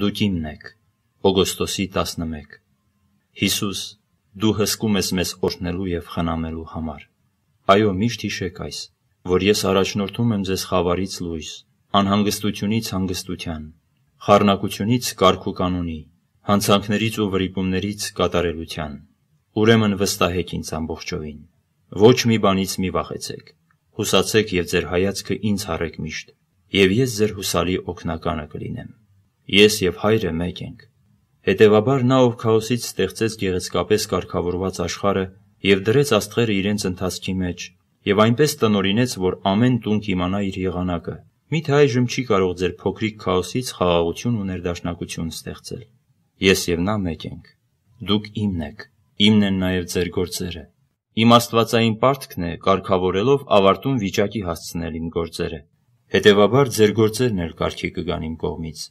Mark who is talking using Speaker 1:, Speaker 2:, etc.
Speaker 1: դուք իմն եք, օգոստոսի 11։ Հիսուս, դու հսկում ես մեզ օրհնելու եւ խնամելու համար։ Այո, միշտ հիշեք այս, որ ես առաջնորդում եմ ձեզ խավարից լույս, անհանգստությունից հանգստության, խառնակությունից կարգ ու կանոնի, հանցանքներից ու վրիպումներից կատարելության։ Ուրեմն վստահեք ինձ ամբողջովին։ Ոչ մի բանից մի վախեցեք։ Հուսացեք եւ ձեր հայացքը ինձ հառեք միշտ, եւ ես ձեր հուսալի օգնականը կլինեմ։ Ես եւ հայրը մեկ ենք։ Հետևաբար նա, ով քաոսից ստեղծեց գեղեցկապես կարգավորված աշխարհը եւ դրեց աստղերը իրենց ընթացքի մեջ, եւ այնպես տնորինեց, որ ամեն տուն կիմանա իր եղանակը, միթե այժմ չի կարող ձեր փոքրիկ քաոսից խաղաղություն ու ներդաշնակություն ստեղծել։ Ես եւ նա մեկ ենք։ Դուք իմն եք։ Իմն են նաեւ ձեր գործերը։ Իմ աստվածային պարտքն է կարգավորելով ավարտուն վիճակի հասցնել իմ գործերը։ Հետևաբար ձեր գործերն էլ կարգի կգան իմ կողմից։